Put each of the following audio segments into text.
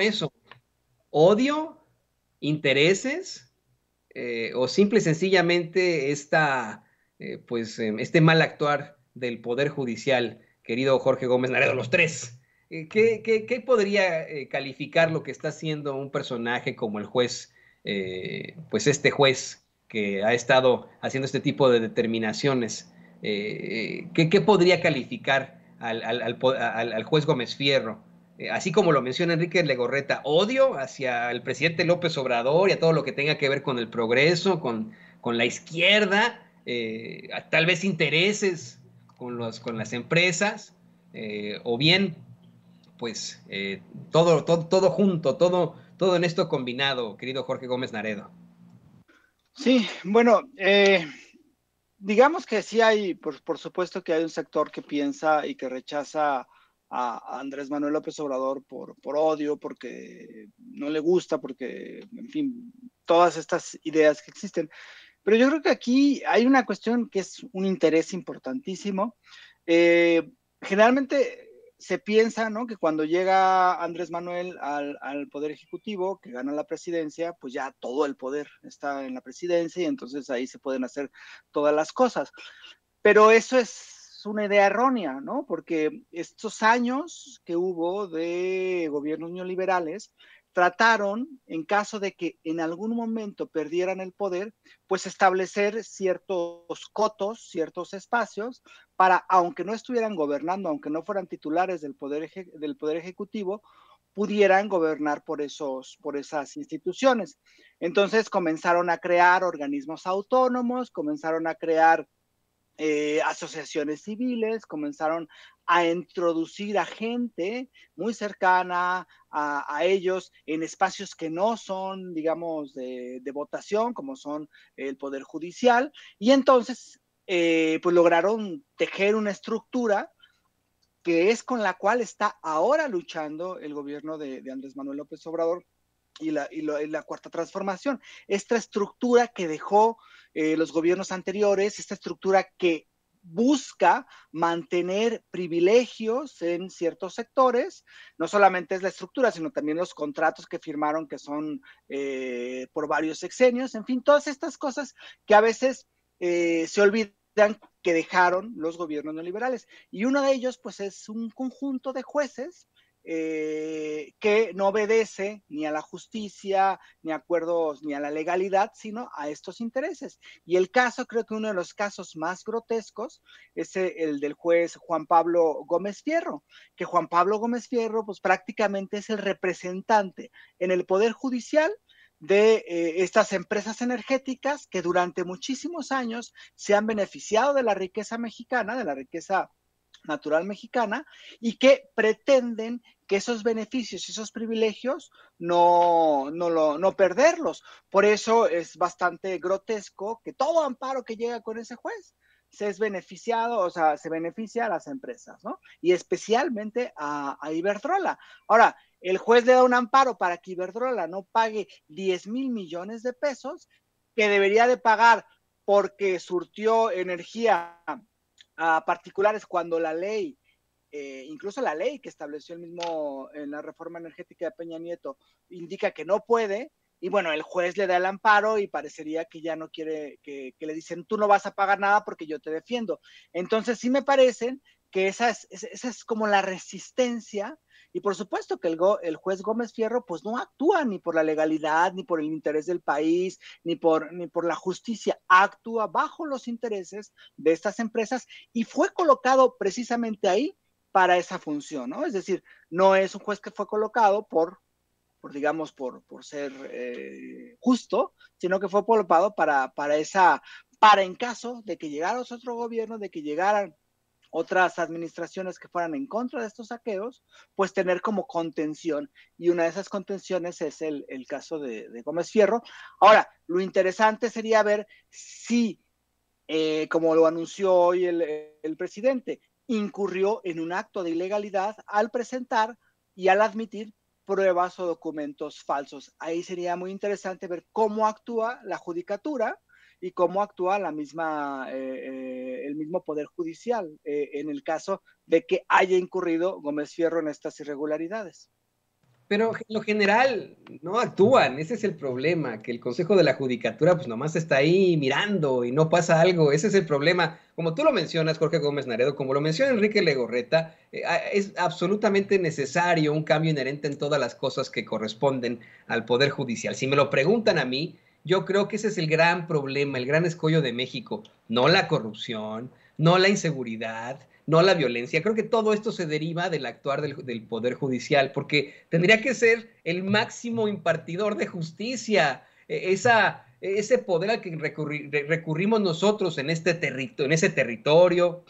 eso? ¿Odio? ¿Intereses? Eh, ¿O simple y sencillamente esta, eh, pues, eh, este mal actuar del Poder Judicial, querido Jorge Gómez Naredo, los tres? ¿qué, qué, podría calificar lo que está haciendo un personaje como el juez, pues este juez que ha estado haciendo este tipo de determinaciones? ¿qué, podría calificar al juez Gómez Fierro? Eh, así como lo menciona Enrique Legorreta, odio hacia el presidente López Obrador y a todo lo que tenga que ver con el progreso, con, la izquierda, eh, tal vez intereses con, los, con las empresas, eh, o bien, pues, todo, todo, todo junto, todo, todo en esto combinado, querido Jorge Gómez Naredo. Sí, bueno, digamos que sí hay, por, por supuesto que hay un sector que piensa y que rechaza a Andrés Manuel López Obrador por, odio, porque no le gusta, porque, en fin, todas estas ideas que existen. Pero yo creo que aquí hay una cuestión que es un interés importantísimo. Eh, generalmente se piensa ¿no? que cuando llega Andrés Manuel al, Poder Ejecutivo, que gana la presidencia, pues ya todo el poder está en la presidencia y entonces ahí se pueden hacer todas las cosas. Pero eso es una idea errónea, ¿no? Porque estos años que hubo de gobiernos neoliberales trataron, en caso de que en algún momento perdieran el poder, pues establecer ciertos cotos, ciertos espacios para, aunque no estuvieran gobernando, aunque no fueran titulares del poder, del poder ejecutivo, pudieran gobernar por, esos, por esas instituciones. Entonces comenzaron a crear organismos autónomos, comenzaron a crear eh, asociaciones civiles comenzaron a introducir a gente muy cercana a, ellos en espacios que no son, digamos, de, votación, como son el Poder Judicial, y entonces, eh, pues lograron tejer una estructura que es con la cual está ahora luchando el gobierno de Andrés Manuel López Obrador y la, cuarta transformación. Esta estructura que dejó eh, los gobiernos anteriores, esta estructura que busca mantener privilegios en ciertos sectores. No solamente es la estructura, sino también los contratos que firmaron que son eh, por varios sexenios. En fin, todas estas cosas que a veces eh, se olvidan que dejaron los gobiernos neoliberales. Y uno de ellos, pues, es un conjunto de jueces eh, que no obedece ni a la justicia, ni a acuerdos, ni a la legalidad, sino a estos intereses. Y el caso, creo que uno de los casos más grotescos es eh, el del juez Juan Pablo Gómez Fierro, que Juan Pablo Gómez Fierro, pues prácticamente es el representante en el Poder Judicial de eh, estas empresas energéticas que durante muchísimos años se han beneficiado de la riqueza mexicana, de la riqueza natural mexicana y que pretenden que esos beneficios y esos privilegios no, no, no perderlos. Por eso es bastante grotesco que todo amparo que llega con ese juez se es beneficiado, o sea, se beneficia a las empresas, ¿no? Y especialmente a, a Iberdrola. Ahora, el juez le da un amparo para que Iberdrola no pague 10 mil millones de pesos que debería de pagar porque surtió energía a particulares cuando la ley, eh, incluso la ley que estableció el mismo en la reforma energética de Peña Nieto, indica que no puede, y bueno, el juez le da el amparo y parecería que ya no quiere, que, le dicen, tú no vas a pagar nada porque yo te defiendo. Entonces sí me parecen que esa esa es como la resistencia y por supuesto que el, el juez Gómez Fierro pues no actúa ni por la legalidad, ni por el interés del país, ni por, ni por la justicia, actúa bajo los intereses de estas empresas y fue colocado precisamente ahí para esa función, ¿no? Es decir, no es un juez que fue colocado por, por digamos, por, por ser eh, justo, sino que fue colocado para, para esa, para en caso de que llegara otro gobierno, de que llegaran otras administraciones que fueran en contra de estos saqueos, pues tener como contención. Y una de esas contenciones es el, caso de, Gómez Fierro. Ahora, lo interesante sería ver si, eh, como lo anunció hoy el, el presidente, incurrió en un acto de ilegalidad al presentar y al admitir pruebas o documentos falsos. Ahí sería muy interesante ver cómo actúa la judicatura y cómo actúa la misma, eh, eh, el mismo Poder Judicial eh, en el caso de que haya incurrido Gómez Fierro en estas irregularidades. Pero en lo general no actúan, ese es el problema, que el Consejo de la Judicatura pues nomás está ahí mirando y no pasa algo, ese es el problema. Como tú lo mencionas, Jorge Gómez Naredo, como lo menciona Enrique Legorreta, es absolutamente necesario un cambio inherente en todas las cosas que corresponden al Poder Judicial. Si me lo preguntan a mí, yo creo que ese es el gran problema, el gran escollo de México. No la corrupción, no la inseguridad, no la violencia. Creo que todo esto se deriva del actuar del, Poder Judicial, porque tendría que ser el máximo impartidor de justicia, e, esa, ese poder al que recurrimos nosotros en, este territorio, en ese territorio,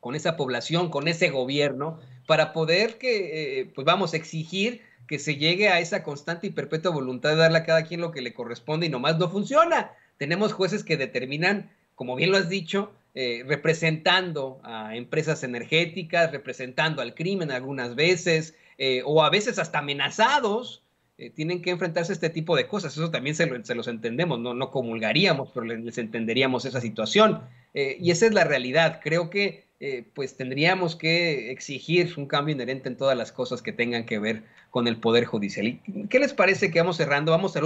con esa población, con ese gobierno, para poder que, eh, pues vamos, a exigir que se llegue a esa constante y perpetua voluntad de darle a cada quien lo que le corresponde y nomás no funciona. Tenemos jueces que determinan, como bien lo has dicho, eh, representando a empresas energéticas, representando al crimen algunas veces, eh, o a veces hasta amenazados, eh, tienen que enfrentarse a este tipo de cosas. Eso también se, se los entendemos, no, no comulgaríamos, pero les entenderíamos esa situación. y esa es la realidad. Creo que eh, pues tendríamos que exigir un cambio inherente en todas las cosas que tengan que ver con el Poder Judicial. ¿Y ¿Qué les parece que vamos cerrando? Vamos a